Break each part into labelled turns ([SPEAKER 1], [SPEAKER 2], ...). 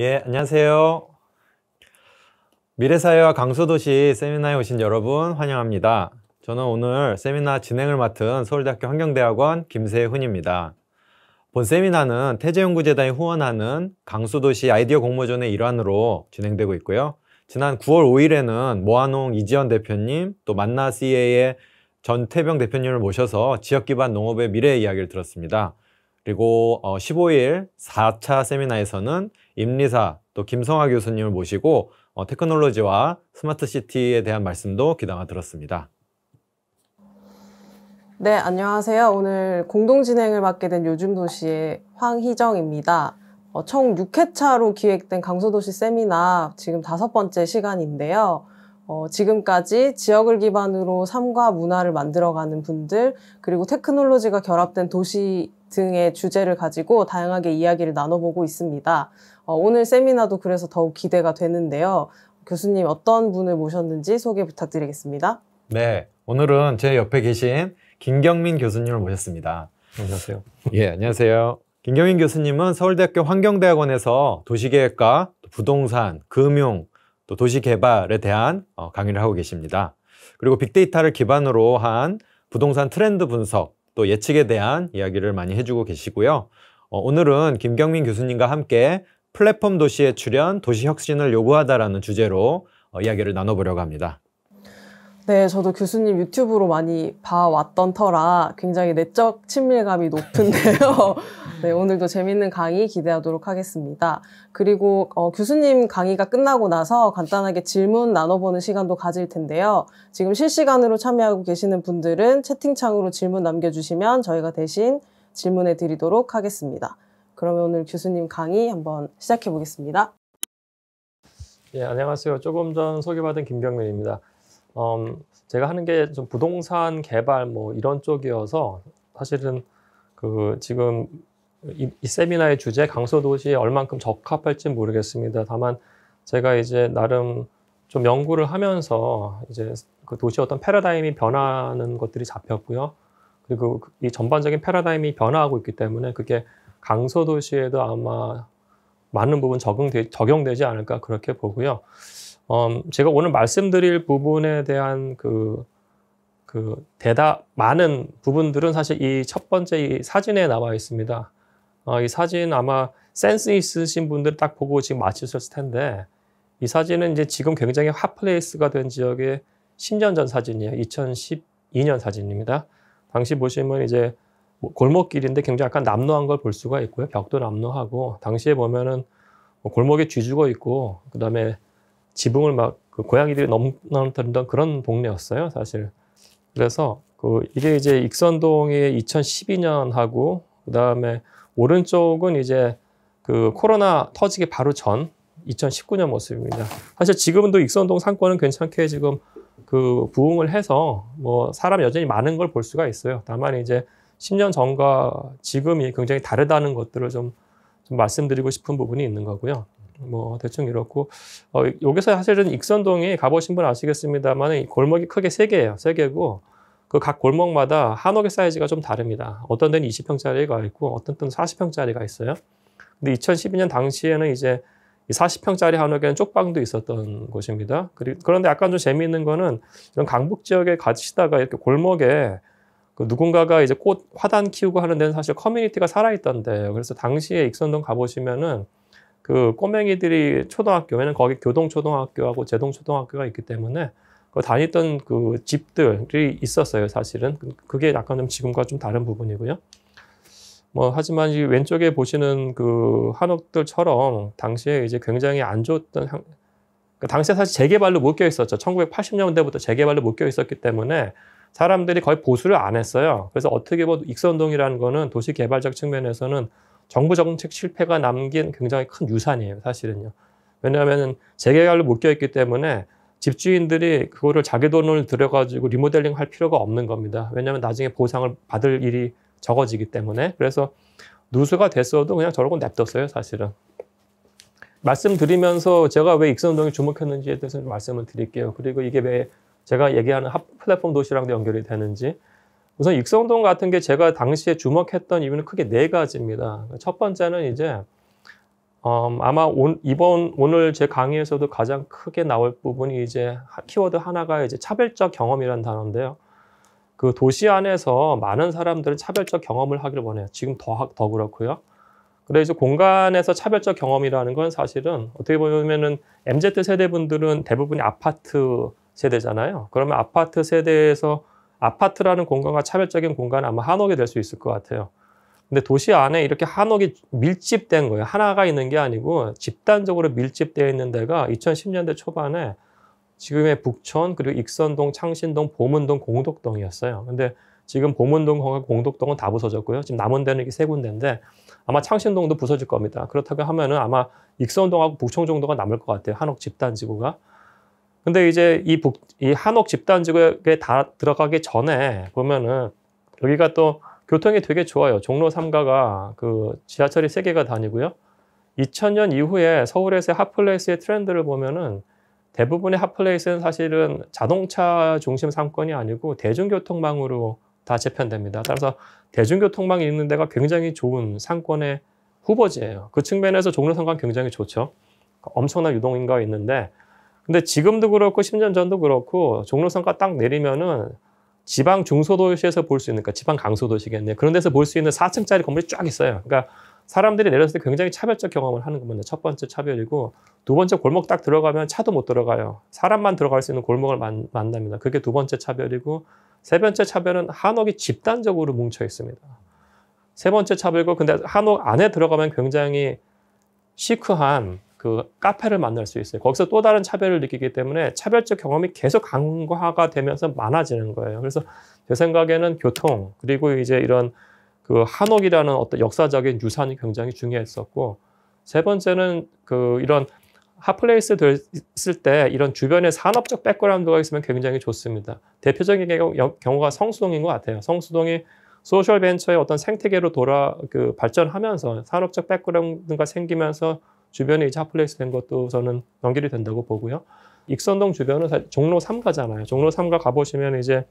[SPEAKER 1] 예, 안녕하세요. 미래사회와 강서도시 세미나에 오신 여러분 환영합니다. 저는 오늘 세미나 진행을 맡은 서울대학교 환경대학원 김세훈입니다. 본 세미나는 태재연구재단이 후원하는 강서도시 아이디어 공모전의 일환으로 진행되고 있고요. 지난 9월 5일에는 모아농 이지연 대표님, 또 만나 CA의 전태병 대표님을 모셔서 지역기반 농업의 미래 이야기를 들었습니다. 그리고 15일 어, 4차 세미나에서는 임리사 또 김성화 교수님을 모시고 어, 테크놀로지와 스마트 시티에 대한 말씀도 귀담아 들었습니다.
[SPEAKER 2] 네, 안녕하세요. 오늘 공동 진행을 맡게 된 요즘 도시의 황희정입니다. 어, 총 6회차로 기획된 강서도시 세미나 지금 다섯 번째 시간인데요. 어, 지금까지 지역을 기반으로 삶과 문화를 만들어가는 분들, 그리고 테크놀로지가 결합된 도시 등의 주제를 가지고 다양하게 이야기를 나눠보고 있습니다. 어, 오늘 세미나도 그래서 더욱 기대가 되는데요. 교수님 어떤 분을 모셨는지 소개 부탁드리겠습니다.
[SPEAKER 1] 네, 오늘은 제 옆에 계신 김경민 교수님을 모셨습니다. 안녕하세요. 예, 안녕하세요. 김경민 교수님은 서울대학교 환경대학원에서 도시계획과 부동산, 금융, 또 도시개발에 대한 어, 강의를 하고 계십니다. 그리고 빅데이터를 기반으로 한 부동산 트렌드 분석, 또 예측에 대한 이야기를 많이 해주고 계시고요. 어, 오늘은 김경민 교수님과 함께 플랫폼 도시의 출현, 도시 혁신을 요구하다라는 주제로 어, 이야기를 나눠보려고 합니다.
[SPEAKER 2] 네, 저도 교수님 유튜브로 많이 봐왔던 터라 굉장히 내적 친밀감이 높은데요. 네, 오늘도 재밌는 강의 기대하도록 하겠습니다. 그리고 어, 교수님 강의가 끝나고 나서 간단하게 질문 나눠보는 시간도 가질 텐데요. 지금 실시간으로 참여하고 계시는 분들은 채팅창으로 질문 남겨주시면 저희가 대신 질문해 드리도록 하겠습니다. 그러면 오늘 교수님 강의 한번 시작해 보겠습니다.
[SPEAKER 3] 예, 안녕하세요. 조금 전 소개받은 김병민입니다 음, 제가 하는 게 좀 부동산 개발 뭐 이런 쪽이어서 사실은 그 지금 이, 이 세미나의 주제 강서도시에 얼만큼 적합할지 모르겠습니다. 다만 제가 이제 나름 좀 연구를 하면서 이제 그 도시 어떤 패러다임이 변하는 것들이 잡혔고요. 그리고 그 이 전반적인 패러다임이 변화하고 있기 때문에 그게 강서도시에도 아마 많은 부분 적용되, 적용되지 않을까 그렇게 보고요. 음, 제가 오늘 말씀드릴 부분에 대한 그, 그 대답, 많은 부분들은 사실 이 첫 번째 이 사진에 나와 있습니다. 어, 이 사진 아마 센스 있으신 분들 딱 보고 지금 맞추셨을 텐데 이 사진은 이제 지금 굉장히 핫플레이스가 된 지역의 10년 전 사진이에요. 2012년 사진입니다. 당시 보시면 이제 뭐 골목길인데 굉장히 약간 남루한 걸 볼 수가 있고요. 벽도 남루하고 당시에 보면은 뭐 골목에 쥐죽어 있고 그다음에 지붕을 막그 고양이들이 넘넘던 그런 동네였어요, 사실. 그래서 그 이게 이제 익선동이 2012년하고 그다음에 오른쪽은 이제 그 코로나 터지기 바로 전 2019년 모습입니다. 사실 지금도 익선동 상권은 괜찮게 지금 그 부흥을 해서 뭐 사람 여전히 많은 걸 볼 수가 있어요. 다만 이제 10년 전과 지금이 굉장히 다르다는 것들을 좀, 좀 말씀드리고 싶은 부분이 있는 거고요. 뭐 대충 이렇고 어, 여기서 사실은 익선동이 가보신 분 아시겠습니다만 골목이 크게 세 개예요. 세 개고 그 각 골목마다 한옥의 사이즈가 좀 다릅니다. 어떤 데는 20평짜리가 있고 어떤 데는 40평짜리가 있어요. 근데 2012년 당시에는 이제 40평짜리 한옥에는 쪽방도 있었던 곳입니다. 그런데 약간 좀 재미있는 거는 이런 강북 지역에 가시다가 이렇게 골목에 그 누군가가 이제 꽃 화단 키우고 하는 데는 사실 커뮤니티가 살아있던데 요 그래서 당시에 익선동 가보시면은 그 꼬맹이들이 초등학교에는 거기 교동초등학교하고 제동초등학교가 있기 때문에 그다니던그 집들이 있었어요 사실은 그, 그게 약간 좀 지금과 좀 다른 부분이고요 뭐 하지만 이 왼쪽에 보시는 그 한옥들처럼 당시에 이제 굉장히 안 좋았던 그 당시에 사실 재개발로 묶여 있었죠 1980년대부터 재개발로 묶여 있었기 때문에 사람들이 거의 보수를 안 했어요. 그래서 어떻게 보면 익선동이라는 거는 도시 개발적 측면에서는 정부 정책 실패가 남긴 굉장히 큰 유산이에요, 사실은요. 왜냐하면 재개발로 묶여있기 때문에 집주인들이 그거를 자기 돈을 들여가지고 리모델링 할 필요가 없는 겁니다. 왜냐하면 나중에 보상을 받을 일이 적어지기 때문에. 그래서 누수가 됐어도 그냥 저러고 냅뒀어요, 사실은. 말씀드리면서 제가 왜 익선동에 주목했는지에 대해서 말씀을 드릴게요. 그리고 이게 왜 제가 얘기하는 핫 플랫폼 도시랑도 연결이 되는지 우선 익성동 같은 게 제가 당시에 주목했던 이유는 크게 네 가지입니다. 첫 번째는 이제 음, 아마 온, 이번 오늘 제 강의에서도 가장 크게 나올 부분이 이제 키워드 하나가 이제 차별적 경험이라는 단어인데요. 그 도시 안에서 많은 사람들은 차별적 경험을 하기를 원해요. 지금 더, 더 그렇고요. 그래서 공간에서 차별적 경험이라는 건 사실은 어떻게 보면은 MZ 세대분들은 대부분이 아파트 세대잖아요. 그러면 아파트 세대에서 아파트라는 공간과 차별적인 공간은 아마 한옥이 될 수 있을 것 같아요. 근데 도시 안에 이렇게 한옥이 밀집된 거예요. 하나가 있는 게 아니고 집단적으로 밀집되어 있는 데가 2010년대 초반에 지금의 북촌 그리고 익선동, 창신동, 보문동, 공덕동이었어요. 근데 지금 보문동 공덕동은 다 부서졌고요. 지금 남은 데는 이게 세 군데인데 아마 창신동도 부서질 겁니다. 그렇다고 하면은 아마 익선동하고 북촌 정도가 남을 것 같아요. 한옥 집단 지구가. 근데 이제 이, 북, 이 한옥 집단지구에 다 들어가기 전에 보면은 여기가 또 교통이 되게 좋아요. 종로 3가가 그 지하철이 3개가 다니고요. 2000년 이후에 서울에서의 핫플레이스의 트렌드를 보면은 대부분의 핫플레이스는 사실은 자동차 중심 상권이 아니고 대중교통망으로 다 재편됩니다. 따라서 대중교통망이 있는 데가 굉장히 좋은 상권의 후보지예요. 그 측면에서 종로 상권 굉장히 좋죠. 그러니까 엄청난 유동인가 있는데 근데 지금도 그렇고 10년 전도 그렇고 종로선가 딱 내리면은 지방 중소도시에서 볼 수 있는, 그러니까 지방 강소도시겠네. 그런 데서 볼 수 있는 4층짜리 건물이 쫙 있어요. 그러니까 사람들이 내렸을 때 굉장히 차별적 경험을 하는 겁니다. 첫 번째 차별이고 두 번째 골목 딱 들어가면 차도 못 들어가요. 사람만 들어갈 수 있는 골목을 만, 만납니다. 그게 두 번째 차별이고 세 번째 차별은 한옥이 집단적으로 뭉쳐 있습니다. 세 번째 차별고 이 근데 한옥 안에 들어가면 굉장히 시크한 그 카페를 만날 수 있어요. 거기서 또 다른 차별을 느끼기 때문에 차별적 경험이 계속 강화가 되면서 많아지는 거예요. 그래서 제 생각에는 교통 그리고 이제 이런 그 한옥이라는 어떤 역사적인 유산이 굉장히 중요했었고 세 번째는 그 이런 핫플레이스 됐을 때 이런 주변에 산업적 백그라운드가 있으면 굉장히 좋습니다. 대표적인 경우, 가 성수동인 것 같아요. 성수동이 소셜 벤처의 어떤 생태계로 돌아 그 발전하면서 산업적 백그라운드가 생기면서 주변에 이제 핫플레이스 된 것도 저는 연결이 된다고 보고요. 익선동 주변은 종로 3가잖아요. 종로 3가 가보시면 이제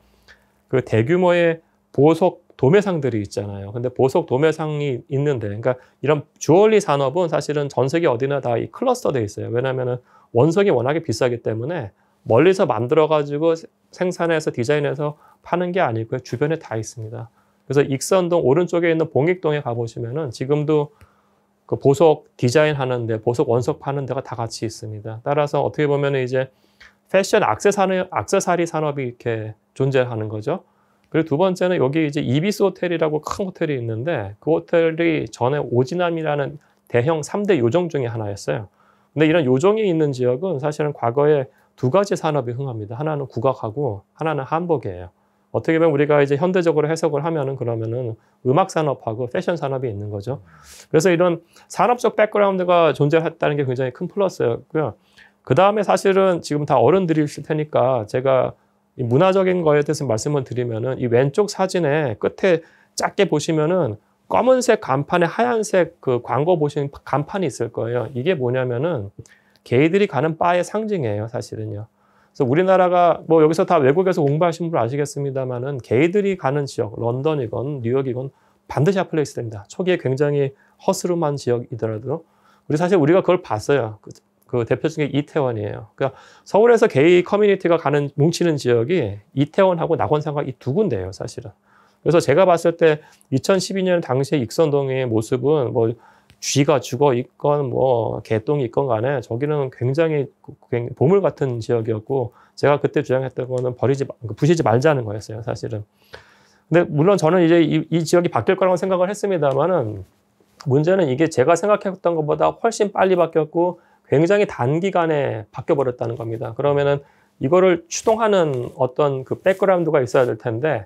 [SPEAKER 3] 그 대규모의 보석 도매상들이 있잖아요. 근데 보석 도매상이 있는데, 그러니까 이런 주얼리 산업은 사실은 전 세계 어디나 다 이 클러스터돼 있어요. 왜냐면은 원석이 워낙에 비싸기 때문에 멀리서 만들어가지고 생산해서 디자인해서 파는 게 아니고요. 주변에 다 있습니다. 그래서 익선동 오른쪽에 있는 봉익동에 가보시면은 지금도 그 보석 디자인하는데 보석 원석 파는 데가 다 같이 있습니다. 따라서 어떻게 보면 이제 패션 악세사리, 악세사리 산업이 이렇게 존재하는 거죠. 그리고 두 번째는 여기 이제 이비스 호텔이라고 큰 호텔이 있는데 그 호텔이 전에 오지남이라는 대형 3대 요정 중에 하나였어요. 근데 이런 요정이 있는 지역은 사실은 과거에 두 가지 산업이 흥합니다. 하나는 국악하고 하나는 한복이에요. 어떻게 보면 우리가 이제 현대적으로 해석을 하면은 그러면은 음악 산업하고 패션 산업이 있는 거죠. 그래서 이런 산업적 백그라운드가 존재했다는 게 굉장히 큰 플러스였고요. 그 다음에 사실은 지금 다 어른들이실 테니까 제가 문화적인 거에 대해서 말씀을 드리면은 이 왼쪽 사진에 끝에 작게 보시면은 검은색 간판에 하얀색 그 광고 보시는 간판이 있을 거예요. 이게 뭐냐면은 게이들이 가는 바의 상징이에요, 사실은요. 그래서 우리나라가 뭐 여기서 다 외국에서 공부하신 분 아시겠습니다만은 개들이 가는 지역, 런던이건 뉴욕이건 반드시 핫플레이스 됩니다. 초기에 굉장히 허스름한 지역이더라도 우리 사실 우리가 그걸 봤어요. 그, 그대표 중에 이태원이에요. 그러니까 서울에서 게이 커뮤니티가 가는 뭉치는 지역이 이태원하고 낙원상가 이 두 군데예요, 사실은. 그래서 제가 봤을 때 2012년 당시에 익선동의 모습은 뭐 쥐가 죽어 있건 뭐 개똥이 있건 간에 저기는 굉장히 보물 같은 지역이었고 제가 그때 주장했던 거는 버리지 그러니까 부시지 말자는 거였어요 사실은. 근데 물론 저는 이제 이, 이 지역이 바뀔 거라고 생각을 했습니다만은 문제는 이게 제가 생각했던 것보다 훨씬 빨리 바뀌었고 굉장히 단기간에 바뀌어 버렸다는 겁니다. 그러면은 이거를 추동하는 어떤 그 백그라운드가 있어야 될 텐데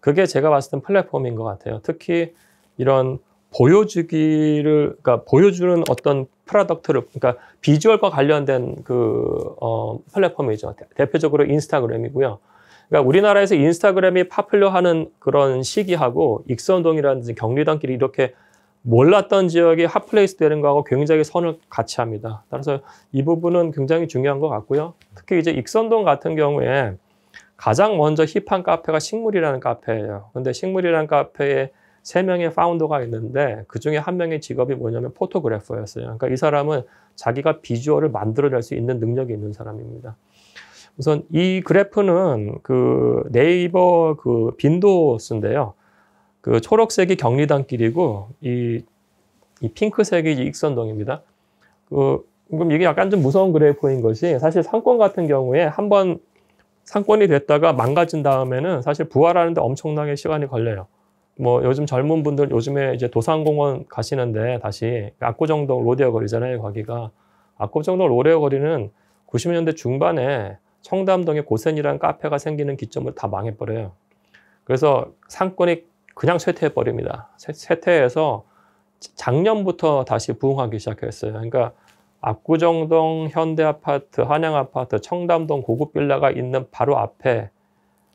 [SPEAKER 3] 그게 제가 봤을 땐 플랫폼인 것 같아요. 특히 이런 보여주기를 그러니까 보여주는 어떤 프로덕트를 그러니까 비주얼과 관련된 그 어, 플랫폼이죠. 대표적으로 인스타그램이고요. 그러니까 우리나라에서 인스타그램이 파플러하는 그런 시기하고 익선동이라든지 경리단길이 이렇게 몰랐던 지역이 핫플레이스 되는 거하고 굉장히 선을 같이 합니다. 따라서 이 부분은 굉장히 중요한 것 같고요. 특히 이제 익선동 같은 경우에 가장 먼저 힙한 카페가 식물이라는 카페예요. 근데 식물이라는 카페에 세 명의 파운더가 있는데 그 중에 한 명의 직업이 뭐냐면 포토그래퍼였어요. 그러니까 이 사람은 자기가 비주얼을 만들어낼 수 있는 능력이 있는 사람입니다. 우선 이 그래프는 그 네이버 그 빈도수인데요. 그 초록색이 경리단길이고 이, 이 핑크색이 익선동입니다. 그 그럼 이게 약간 좀 무서운 그래프인 것이 사실 상권 같은 경우에 한번 상권이 됐다가 망가진 다음에는 사실 부활하는데 엄청나게 시간이 걸려요. 뭐 요즘 젊은 분들 요즘에 이제 도산공원 가시는데 다시 압구정동 로데오 거리잖아요. 거기가 압구정동 로데오 거리는 90년대 중반에 청담동에 고센이라는 카페가 생기는 기점을 다 망해버려요. 그래서 상권이 그냥 쇠퇴해버립니다. 쇠퇴해서 작년부터 다시 부흥하기 시작했어요. 그러니까 압구정동 현대아파트, 한양아파트, 청담동 고급빌라가 있는 바로 앞에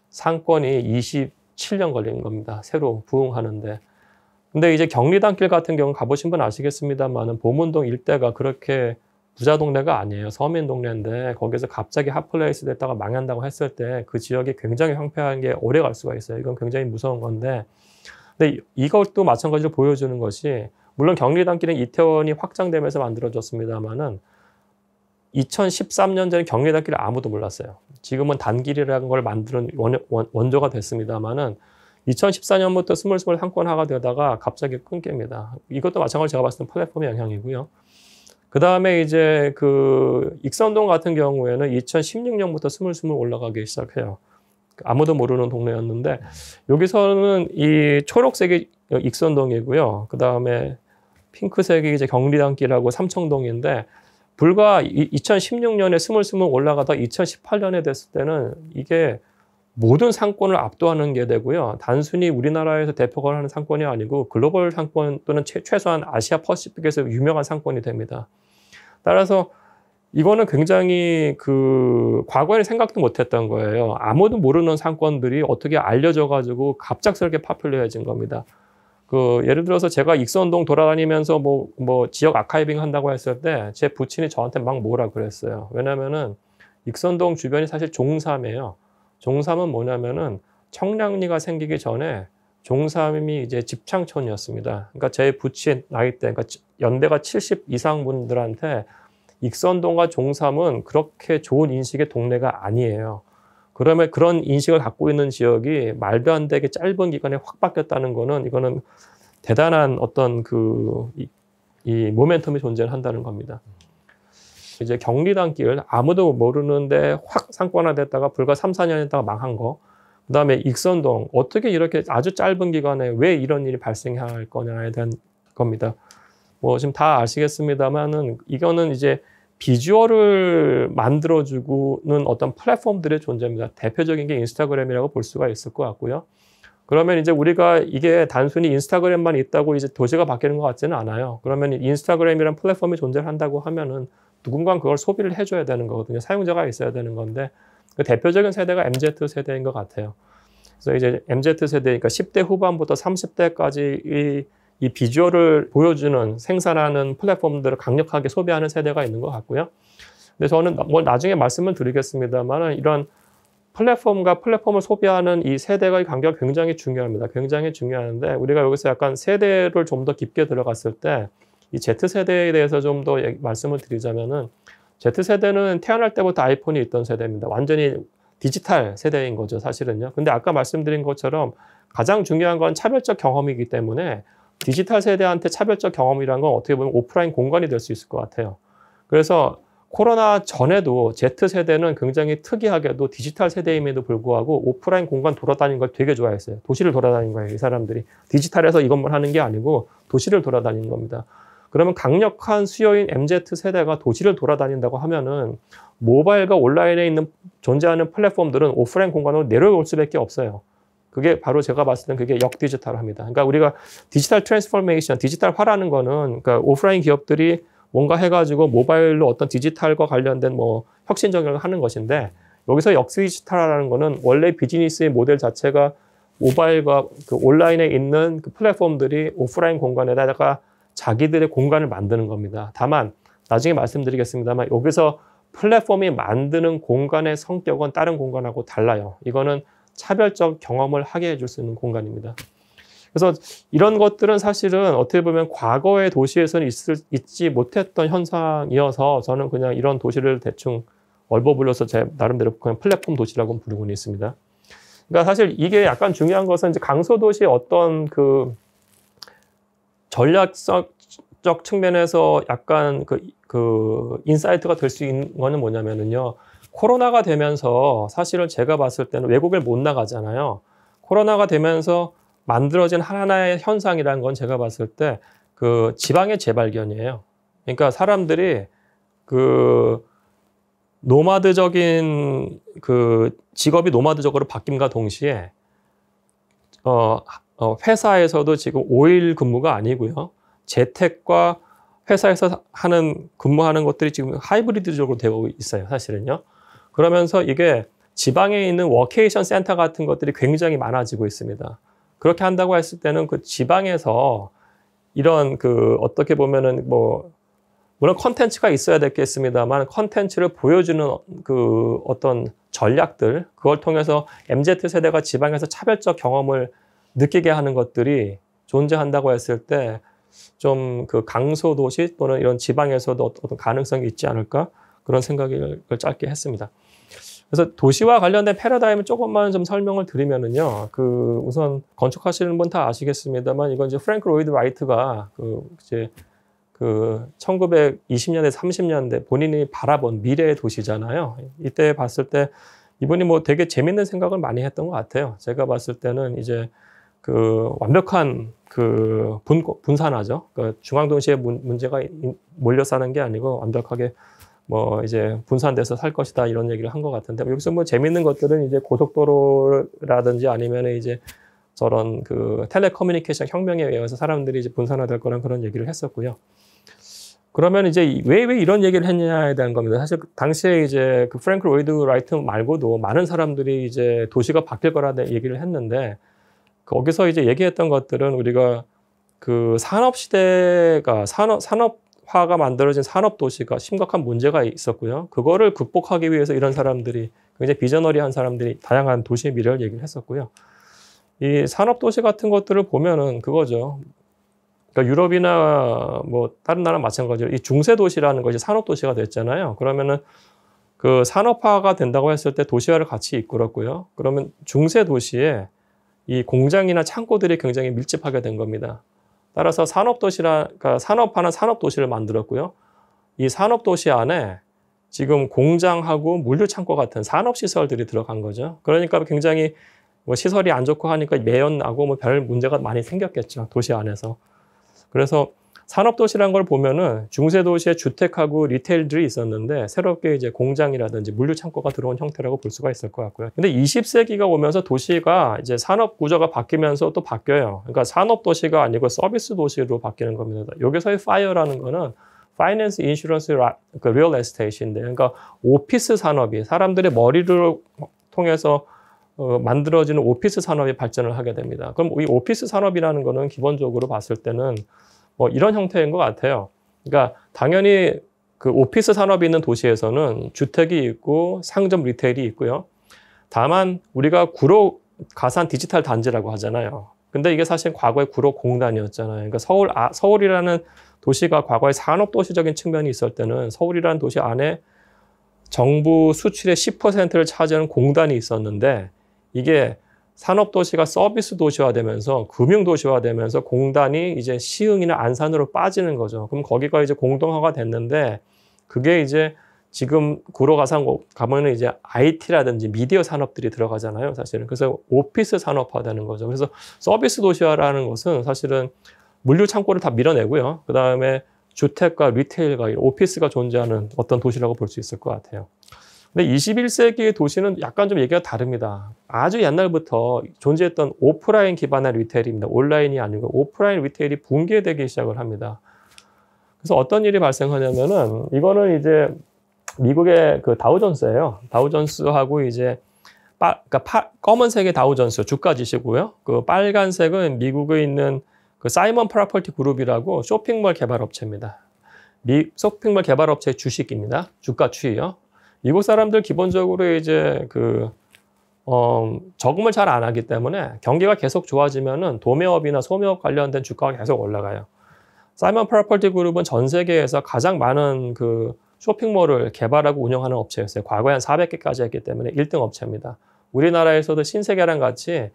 [SPEAKER 3] 상권이 20, 7년 걸린 겁니다. 새로 부흥하는데. 근데 이제 경리단길 같은 경우 가보신 분 아시겠습니다만은 보문동 일대가 그렇게 부자 동네가 아니에요. 서민 동네인데 거기서 갑자기 핫플레이스 됐다가 망한다고 했을 때 그 지역이 굉장히 황폐한 게 오래 갈 수가 있어요. 이건 굉장히 무서운 건데. 근데 이것도 마찬가지로 보여주는 것이 물론 경리단길은 이태원이 확장되면서 만들어졌습니다만은 2013년 전에 경리단길을 아무도 몰랐어요. 지금은 단길이라는 걸 만드는 원, 조가 됐습니다만은 2014년부터 스물스물 상권화가 되다가 갑자기 끊깁니다. 이것도 마찬가지로 제가 봤을 때 플랫폼의 영향이고요. 그 다음에 이제 그 익선동 같은 경우에는 2016년부터 스물스물 올라가기 시작해요. 아무도 모르는 동네였는데 여기서는 이 초록색이 익선동이고요. 그 다음에 핑크색이 이제 경리단길하고 삼청동인데 불과 2016년에 스물스물 올라가다 2018년에 됐을 때는 이게 모든 상권을 압도하는 게 되고요. 단순히 우리나라에서 대표을 하는 상권이 아니고 글로벌 상권 또는 최, 최소한 아시아 퍼시픽에서 유명한 상권이 됩니다. 따라서 이거는 굉장히 그 과거에는 생각도 못했던 거예요. 아무도 모르는 상권들이 어떻게 알려져 가지고 갑작스럽게 파퓰러해진 겁니다. 그 예를 들어서 제가 익선동 돌아다니면서 뭐, 뭐 지역 아카이빙 한다고 했을 때 제 부친이 저한테 막 뭐라 그랬어요. 왜냐면은 익선동 주변이 사실 종삼이에요. 종삼은 뭐냐면은 청량리가 생기기 전에 종삼이 이제 집창촌이었습니다. 그러니까 제 부친 나이 때, 그러니까 연대가70 이상 분들한테 익선동과 종삼은 그렇게 좋은 인식의 동네가 아니에요. 그러면 그런 인식을 갖고 있는 지역이 말도 안 되게 짧은 기간에 확 바뀌었다는 거는 이거는 대단한 어떤 그 이 모멘텀이 존재한다는 겁니다. 이제 격리단길 아무도 모르는데 확 상권화됐다가 불과 3, 4년 있다가 망한 거. 그다음에 익선동 어떻게 이렇게 아주 짧은 기간에 왜 이런 일이 발생할 거냐에 대한 겁니다. 뭐 지금 다 아시겠습니다만은 이거는 이제 비주얼을 만들어주고는 어떤 플랫폼들의 존재입니다. 대표적인 게 인스타그램이라고 볼 수가 있을 것 같고요. 그러면 이제 우리가 이게 단순히 인스타그램만 있다고 이제 도시가 바뀌는 것 같지는 않아요. 그러면 인스타그램이란 플랫폼이 존재 한다고 하면은 누군가 그걸 소비를 해줘야 되는 거거든요. 사용자가 있어야 되는 건데 그 대표적인 세대가 MZ 세대인 것 같아요. 그래서 이제 MZ 세대니까 그러니까 10대 후반부터 30대까지 이이 비주얼을 보여주는 생산하는 플랫폼들을 강력하게 소비하는 세대가 있는 것 같고요. 근데 저는 뭐 나중에 말씀을 드리겠습니다만 이런 플랫폼과 플랫폼을 소비하는 이 세대의 관계가 굉장히 중요합니다. 굉장히 중요한데 우리가 여기서 약간 세대를 좀 더 깊게 들어갔을 때 이 Z세대에 대해서 좀 더 말씀을 드리자면은 Z세대는 태어날 때부터 아이폰이 있던 세대입니다. 완전히 디지털 세대인 거죠, 사실은요. 근데 아까 말씀드린 것처럼 가장 중요한 건 차별적 경험이기 때문에 디지털 세대한테 차별적 경험이라는 건 어떻게 보면 오프라인 공간이 될 수 있을 것 같아요. 그래서 코로나 전에도 Z세대는 굉장히 특이하게도 디지털 세대임에도 불구하고 오프라인 공간 돌아다니는 걸 되게 좋아했어요. 도시를 돌아다니는 거예요, 이 사람들이. 디지털에서 이것만 하는 게 아니고 도시를 돌아다니는 겁니다. 그러면 강력한 수요인 MZ세대가 도시를 돌아다닌다고 하면은 모바일과 온라인에 있는 존재하는 플랫폼들은 오프라인 공간으로 내려올 수밖에 없어요. 그게 바로 제가 봤을 땐 그게 역디지털합니다. 그러니까 우리가 디지털 트랜스포메이션, 디지털화라는 거는 그러니까 오프라인 기업들이 뭔가 해가지고 모바일로 어떤 디지털과 관련된 뭐 혁신적인 걸 하는 것인데 여기서 역디지털화라는 거는 원래 비즈니스의 모델 자체가 모바일과 그 온라인에 있는 그 플랫폼들이 오프라인 공간에다가 자기들의 공간을 만드는 겁니다. 다만 나중에 말씀드리겠습니다만 여기서 플랫폼이 만드는 공간의 성격은 다른 공간하고 달라요. 이거는 차별적 경험을 하게 해줄 수 있는 공간입니다. 그래서 이런 것들은 사실은 어떻게 보면 과거의 도시에서는 있을, 있지 못했던 현상이어서 저는 그냥 이런 도시를 대충 얼버무려서 제 나름대로 그냥 플랫폼 도시라고 부르고 있습니다. 그러니까 사실 이게 약간 중요한 것은 이제 강서도시의 어떤 그 전략적 측면에서 약간 그, 그 인사이트가 될 수 있는 거는 뭐냐면은요. 코로나가 되면서 사실은 제가 봤을 때는 외국을 못 나가잖아요. 코로나가 되면서 만들어진 하나의 현상이라는 건 제가 봤을 때 그 지방의 재발견이에요. 그러니까 사람들이 그 노마드적인 그 직업이 노마드적으로 바뀜과 동시에 어, 어 회사에서도 지금 5일 근무가 아니고요. 재택과 회사에서 하는 근무하는 것들이 지금 하이브리드적으로 되고 있어요, 사실은요. 그러면서 이게 지방에 있는 워케이션 센터 같은 것들이 굉장히 많아지고 있습니다. 그렇게 한다고 했을 때는 그 지방에서 이런 그 어떻게 보면은 뭐 물론 컨텐츠가 있어야 됐겠습니다만 컨텐츠를 보여주는 그 어떤 전략들 그걸 통해서 MZ 세대가 지방에서 차별적 경험을 느끼게 하는 것들이 존재한다고 했을 때 좀 그 강소도시 또는 이런 지방에서도 어떤 가능성이 있지 않을까 그런 생각을 짧게 했습니다. 그래서 도시와 관련된 패러다임을 조금만 좀 설명을 드리면은요, 그 우선 건축하시는 분 다 아시겠습니다만 이건 이제 프랭크 로이드 라이트가 그 이제 그 1920년대 30년대 본인이 바라본 미래의 도시잖아요. 이때 봤을 때 이분이 뭐 되게 재밌는 생각을 많이 했던 것 같아요. 제가 봤을 때는 이제 그 완벽한 그 분, 분산하죠. 그 그러니까 중앙도시의 문제가 몰려 사는 게 아니고 완벽하게 뭐 이제 분산돼서 살 것이다 이런 얘기를 한 것 같은데 여기서 뭐 재밌는 것들은 이제 고속도로라든지 아니면 이제 저런 그 텔레커뮤니케이션 혁명에 의해서 사람들이 이제 분산화될 거란 그런 얘기를 했었고요. 그러면 이제 왜, 왜 이런 얘기를 했냐에 대한 겁니다. 사실 그 당시에 이제 그 프랭크 로이드 라이트 말고도 많은 사람들이 이제 도시가 바뀔 거라는 얘기를 했는데 거기서 이제 얘기했던 것들은 우리가 그 산업 시대가 산업 산업 산업화가 만들어진 산업 도시가 심각한 문제가 있었고요. 그거를 극복하기 위해서 이런 사람들이 굉장히 비저너리한 사람들이 다양한 도시의 미래를 얘기를 했었고요. 이 산업 도시 같은 것들을 보면은 그거죠. 그러니까 유럽이나 뭐 다른 나라 마찬가지로 이 중세 도시라는 것이 산업 도시가 됐잖아요. 그러면은 그 산업화가 된다고 했을 때 도시화를 같이 이끌었고요. 그러면 중세 도시에 이 공장이나 창고들이 굉장히 밀집하게 된 겁니다. 따라서 산업도시라, 그러니까 산업하는 산업도시를 만들었고요. 이 산업도시 안에 지금 공장하고 물류창고 같은 산업시설들이 들어간 거죠. 그러니까 굉장히 뭐 시설이 안 좋고 하니까 매연나고 뭐 별 문제가 많이 생겼겠죠. 도시 안에서. 그래서 산업도시란 걸 보면은 중세도시에 주택하고 리테일들이 있었는데 새롭게 이제 공장이라든지 물류창고가 들어온 형태라고 볼 수가 있을 것 같고요. 근데 20세기가 오면서 도시가 이제 산업 구조가 바뀌면서 또 바뀌어요. 그러니까 산업도시가 아니고 서비스 도시로 바뀌는 겁니다. 여기서의 파이어라는 거는 파이낸스 인슈런스 그 리얼 에스테이트인데 그러니까 오피스 산업이 사람들의 머리를 통해서 어, 만들어지는 오피스 산업이 발전을 하게 됩니다. 그럼 이 오피스 산업이라는 거는 기본적으로 봤을 때는 뭐 이런 형태인 것 같아요. 그러니까 당연히 그 오피스 산업이 있는 도시에서는 주택이 있고 상점 리테일이 있고요. 다만 우리가 구로 가산 디지털 단지라고 하잖아요. 근데 이게 사실 과거에 구로 공단이었잖아요. 그러니까 서울 아, 서울이라는 도시가 과거에 산업 도시적인 측면이 있을 때는 서울이라는 도시 안에 정부 수출의 10%를 차지하는 공단이 있었는데 이게 산업도시가 서비스 도시화되면서 금융도시화되면서 공단이 이제 시흥이나 안산으로 빠지는 거죠. 그럼 거기가 이제 공동화가 됐는데 그게 이제 지금 구로가산 가면은 이제 IT라든지 미디어 산업들이 들어가잖아요. 사실은. 그래서 오피스 산업화되는 거죠. 그래서 서비스 도시화라는 것은 사실은 물류 창고를 다 밀어내고요. 그 다음에 주택과 리테일과 오피스가 존재하는 어떤 도시라고 볼 수 있을 것 같아요. 근데 21세기의 도시는 약간 좀 얘기가 다릅니다. 아주 옛날부터 존재했던 오프라인 기반의 리테일입니다. 온라인이 아니고 오프라인 리테일이 붕괴되기 시작을 합니다. 그래서 어떤 일이 발생하냐면은 이거는 이제 미국의 그 다우존스예요. 다우존스하고 이제 빠, 그러니까 파, 검은색의 다우존스 주가 지시고요그 빨간색은 미국에 있는 그 사이먼 프라퍼티 그룹이라고 쇼핑몰 개발 업체입니다. 미, 쇼핑몰 개발 업체의 주식입니다. 주가 추이요. 미국 사람들 기본적으로 이제 그 어, 적응을 잘 안 하기 때문에 경기가 계속 좋아지면은 도매업이나 소매업 관련된 주가가 계속 올라가요. 사이먼 프로퍼티 그룹은 전 세계에서 가장 많은 그 쇼핑몰을 개발하고 운영하는 업체였어요. 과거에 한 400개까지 했기 때문에 1등 업체입니다. 우리나라에서도 신세계랑 같이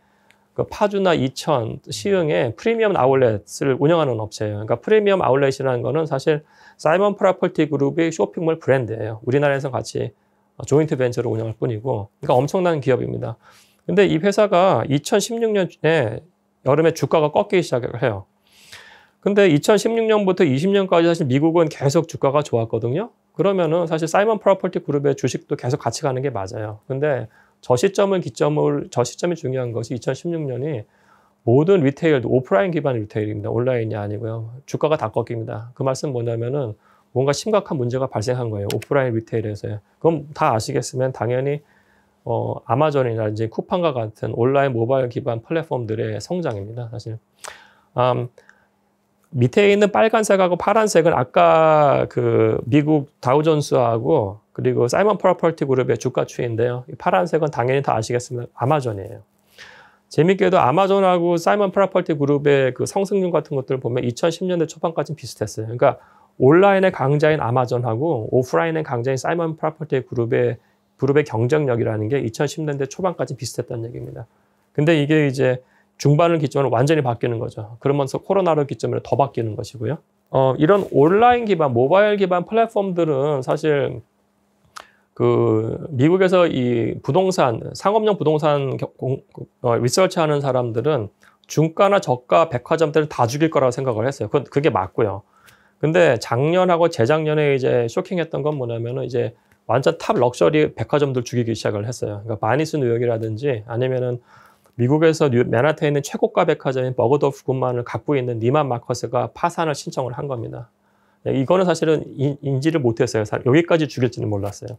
[SPEAKER 3] 그 파주나 이천, 시흥에 프리미엄 아울렛을 운영하는 업체예요. 그러니까 프리미엄 아울렛이라는 거는 사실 사이먼 프라퍼티 그룹이 쇼핑몰 브랜드예요. 우리나라에서 같이 어, 조인트 벤처를 운영할 뿐이고 그러니까 엄청난 기업입니다. 근데 이 회사가 2016년에 여름에 주가가 꺾이기 시작을 해요. 근데 2016년부터 20년까지 사실 미국은 계속 주가가 좋았거든요. 그러면은 사실 사이먼 프로퍼티 그룹의 주식도 계속 같이 가는 게 맞아요. 근데 저 시점을 기점을 저 시점이 중요한 것이 2016년이 모든 리테일도 오프라인 기반 리테일입니다. 온라인이 아니고요. 주가가 다 꺾입니다. 그 말씀 뭐냐면은 뭔가 심각한 문제가 발생한 거예요. 오프라인 리테일에서요. 그럼 다 아시겠으면 당연히 어, 아마존이나 이제 쿠팡과 같은 온라인 모바일 기반 플랫폼들의 성장입니다. 사실. 음, 밑에 있는 빨간색하고 파란색은 아까 그 미국 다우존스하고 그리고 사이먼 프로퍼티 그룹의 주가 추이인데요. 파란색은 당연히 다 아시겠습니다. 아마존이에요. 재밌게도 아마존하고 사이먼 프라펄티 그룹의 그 성승률 같은 것들을 보면 2010년대 초반까지 비슷했어요. 그러니까 온라인의 강자인 아마존하고 오프라인의 강자인 사이먼 프라펄티 그룹의 그룹의 경쟁력이라는 게 2010년대 초반까지 비슷했다는 얘기입니다. 근데 이게 이제 중반을 기점으로 완전히 바뀌는 거죠. 그러면서 코로나를 기점으로 더 바뀌는 것이고요. 어, 이런 온라인 기반, 모바일 기반 플랫폼들은 사실 그 미국에서 이 부동산 상업용 부동산 공, 그, 어, 리서치하는 사람들은 중가나 저가 백화점들을 다 죽일 거라고 생각을 했어요. 그 그게 맞고요. 근데 작년하고 재작년에 이제 쇼킹했던 건 뭐냐면은 이제 완전 탑 럭셔리 백화점들 죽이기 시작을 했어요. 그러니까 마니스 뉴욕이라든지 아니면은 미국에서 맨하탄에 있는 최고가 백화점인 버그도프군만을 갖고 있는 니만 마커스가 파산을 신청을 한 겁니다. 네, 이거는 사실은 인지를 못했어요. 여기까지 죽일지는 몰랐어요.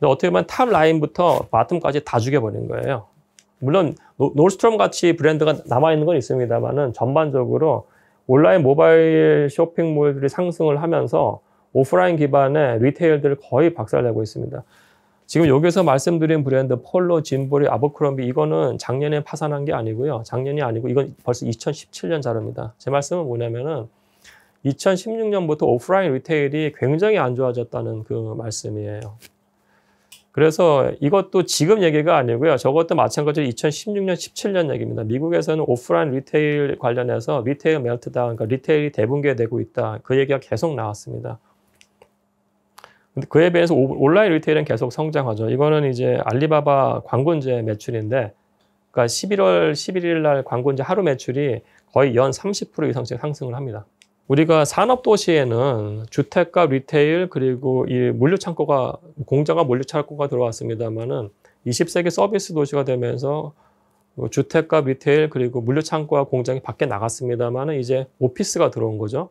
[SPEAKER 3] 어떻게 보면 탑 라인부터 바텀까지 다 죽여버린 거예요. 물론 노스트롬 같이 브랜드가 남아있는 건 있습니다만은 전반적으로 온라인 모바일 쇼핑몰들이 상승을 하면서 오프라인 기반의 리테일들을 거의 박살내고 있습니다. 지금 여기서 말씀드린 브랜드 폴로, 짐보리, 아버크롬비 이거는 작년에 파산한 게 아니고요. 작년이 아니고 이건 벌써 2017년 자료입니다. 제 말씀은 뭐냐면은 2016년부터 오프라인 리테일이 굉장히 안 좋아졌다는 그 말씀이에요. 그래서 이것도 지금 얘기가 아니고요. 저것도 마찬가지로 2016년, 17년 얘기입니다. 미국에서는 오프라인 리테일 관련해서 리테일 멜트다 그러니까 리테일이 대붕괴되고 있다. 그 얘기가 계속 나왔습니다. 근데 그에 비해서 온라인 리테일은 계속 성장하죠. 이거는 이제 알리바바 광군제 매출인데, 그러니까 11월 11일 날 광군제 하루 매출이 거의 연 30% 이상씩 상승을 합니다. 우리가 산업도시에는 주택과 리테일 그리고 이 물류창고가 공장과 물류창고가 들어왔습니다만은 20세기 서비스 도시가 되면서 주택과 리테일 그리고 물류창고와 공장이 밖에 나갔습니다만은 이제 오피스가 들어온 거죠.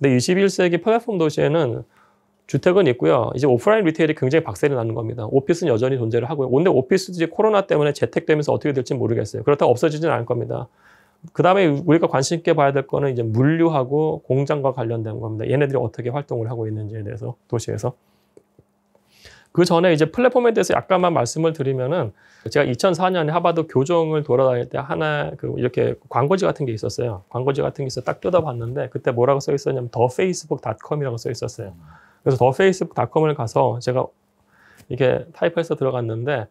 [SPEAKER 3] 근데 21세기 플랫폼 도시에는 주택은 있고요. 이제 오프라인 리테일이 굉장히 박살이 나는 겁니다. 오피스는 여전히 존재를 하고요. 근데 오피스도 이제 코로나 때문에 재택되면서 어떻게 될지 모르겠어요. 그렇다고 없어지진 않을 겁니다. 그 다음에 우리가 관심 있게 봐야 될 거는 이제 물류하고 공장과 관련된 겁니다. 얘네들이 어떻게 활동을 하고 있는지에 대해서 도시에서. 그 전에 이제 플랫폼에 대해서 약간만 말씀을 드리면은 제가 2004년에 하바드 교정을 돌아다닐 때 하나 그 이렇게 광고지 같은 게 있었어요. 광고지 같은 게 있어 딱 뜯어봤는데 그때 뭐라고 써 있었냐면 더 페이스북닷컴이라고 써 있었어요. 그래서 더 페이스북닷컴을 가서 제가 이렇게 타이프해서 들어갔는데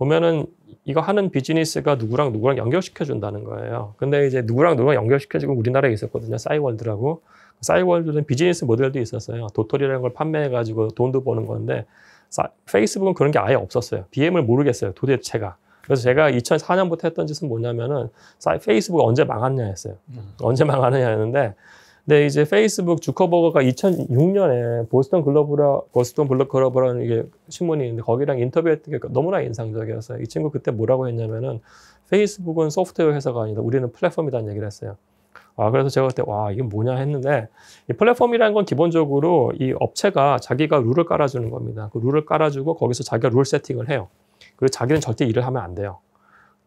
[SPEAKER 3] 보면은 이거 하는 비즈니스가 누구랑 누구랑 연결시켜 준다는 거예요. 근데 이제 누구랑 누구랑 연결시켜지고 우리나라에 있었거든요. 싸이월드라고. 싸이월드는 비즈니스 모델도 있었어요. 도토리라는 걸 판매해가지고 돈도 버는 건데 페이스북은 그런 게 아예 없었어요. DM을 모르겠어요. 도대체가. 그래서 제가 2004년부터 했던 짓은 뭐냐면은 페이스북 언제 망하냐 했어요. 음. 언제 망하느냐 했는데 근데 네, 이제 페이스북 주커버거가 2006년에 보스턴 글로브라 보스턴 블록 글로브라는 이게 신문이 있는데 거기랑 인터뷰했던 게 너무나 인상적이었어요. 이 친구 그때 뭐라고 했냐면은 페이스북은 소프트웨어 회사가 아니다. 우리는 플랫폼이다는 얘기를 했어요. 아, 그래서 제가 그때, 와, 이게 뭐냐 했는데, 이 플랫폼이라는 건 기본적으로 이 업체가 자기가 룰을 깔아주는 겁니다. 그 룰을 깔아주고 거기서 자기가 룰 세팅을 해요. 그리고 자기는 절대 일을 하면 안 돼요.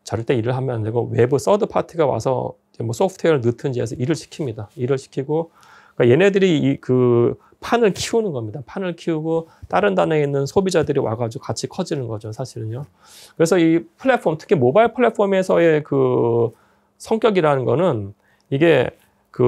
[SPEAKER 3] 절대 일을 하면 안 되고, 외부 서드 파티가 와서 뭐 소프트웨어를 넣든지 해서 일을 시킵니다. 일을 시키고 그러니까 얘네들이 이 그 판을 키우는 겁니다. 판을 키우고 다른 단에 있는 소비자들이 와가지고 같이 커지는 거죠, 사실은요. 그래서 이 플랫폼, 특히 모바일 플랫폼에서의 그 성격이라는 거는 이게 그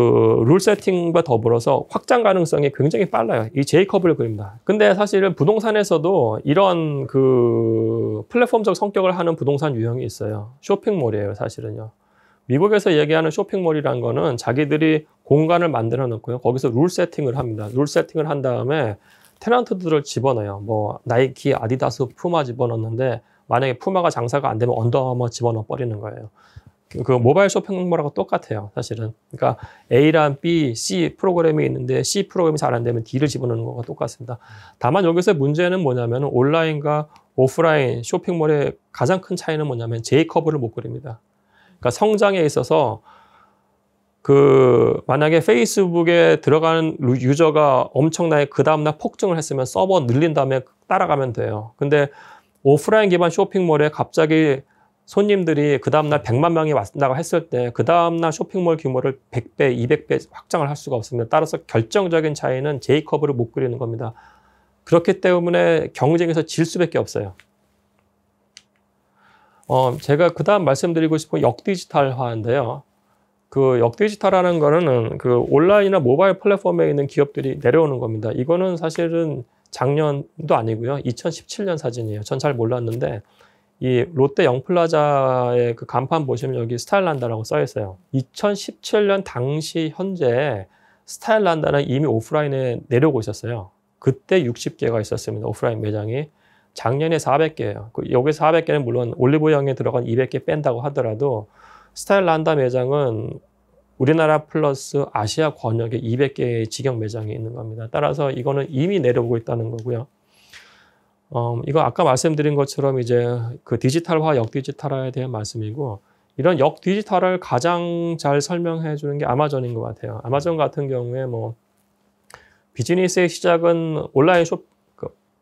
[SPEAKER 3] 룰 세팅과 더불어서 확장 가능성이 굉장히 빨라요. 이 제이컵을 그립니다. 근데 사실은 부동산에서도 이런 그 플랫폼적 성격을 하는 부동산 유형이 있어요. 쇼핑몰이에요, 사실은요. 미국에서 얘기하는 쇼핑몰이란 거는 자기들이 공간을 만들어 놓고요. 거기서 룰 세팅을 합니다. 룰 세팅을 한 다음에 테넌트들을 집어넣어요. 뭐 나이키, 아디다스, 푸마 집어넣는데 만약에 푸마가 장사가 안 되면 언더아머 집어넣어 버리는 거예요. 그, 그 모바일 쇼핑몰하고 똑같아요. 사실은. 그러니까 A랑 B, C 프로그램이 있는데 C 프로그램이 잘 안 되면 D를 집어넣는 거가 똑같습니다. 다만 여기서 문제는 뭐냐면 온라인과 오프라인 쇼핑몰의 가장 큰 차이는 뭐냐면 J 커브를 못 그립니다. 그러니까 성장에 있어서 그 만약에 페이스북에 들어가는 유저가 엄청나게 그 다음날 폭증을 했으면 서버 늘린 다음에 따라가면 돼요. 근데 오프라인 기반 쇼핑몰에 갑자기 손님들이 그 다음날 100만 명이 왔다고 했을 때 그 다음날 쇼핑몰 규모를 100배, 200배 확장을 할 수가 없습니다. 따라서 결정적인 차이는 제이커브를 못 그리는 겁니다. 그렇기 때문에 경쟁에서 질 수밖에 없어요. 어, 제가 그 다음 말씀드리고 싶은 역디지털화인데요. 그역디지털라는 거는 그 온라인이나 모바일 플랫폼에 있는 기업들이 내려오는 겁니다. 이거는 사실은 작년도 아니고요. 2017년 사진이에요. 전 잘 몰랐는데 이 롯데 영플라자의 그 간판 보시면 여기 스타일란다라고 써 있어요. 2017년 당시 현재 스타일란다는 이미 오프라인에 내려오고 있었어요. 그때 60개가 있었습니다. 오프라인 매장이. 작년에 400개예요. 그 여기 400개는 물론 올리브영에 들어간 200개 뺀다고 하더라도 스타일 란다 매장은 우리나라 플러스 아시아 권역에 200개의 직영 매장이 있는 겁니다. 따라서 이거는 이미 내려오고 있다는 거고요. 어, 이거 아까 말씀드린 것처럼 이제 그 디지털화 역디지털화에 대한 말씀이고 이런 역디지털을 가장 잘 설명해 주는 게 아마존인 것 같아요. 아마존 같은 경우에 뭐 비즈니스의 시작은 온라인 쇼, 핑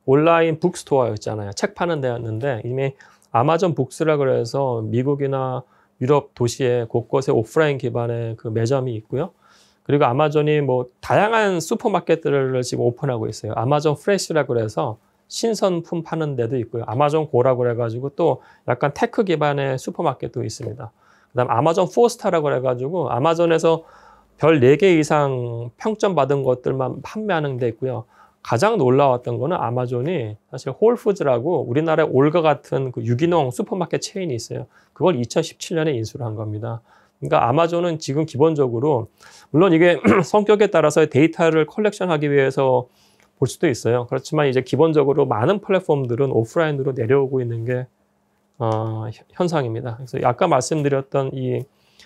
[SPEAKER 3] 온라인 북스토어 였잖아요책 파는 데였는데 이미 아마존 북스라 그래서 미국이나 유럽 도시에 곳곳에 오프라인 기반의 그 매점이 있고요. 그리고 아마존이 뭐 다양한 슈퍼마켓들을 지금 오픈하고 있어요. 아마존 프레시라 그래서 신선품 파는 데도 있고요. 아마존 고라 그래가지고 또 약간 테크 기반의 슈퍼마켓도 있습니다. 그다음 아마존 포스타라 그래가지고 아마존에서 별 4개 이상 평점 받은 것들만 판매하는 데 있고요. 가장 놀라웠던 거는 아마존이 사실 홀푸즈라고 우리나라에 올가 같은 그 유기농 슈퍼마켓 체인이 있어요. 그걸 2017년에 인수를 한 겁니다. 그러니까 아마존은 지금 기본적으로 물론 이게 성격에 따라서 데이터를 컬렉션하기 위해서 볼 수도 있어요. 그렇지만 이제 기본적으로 많은 플랫폼들은 오프라인으로 내려오고 있는 게 어, 현상입니다. 그래서 아까 말씀드렸던 이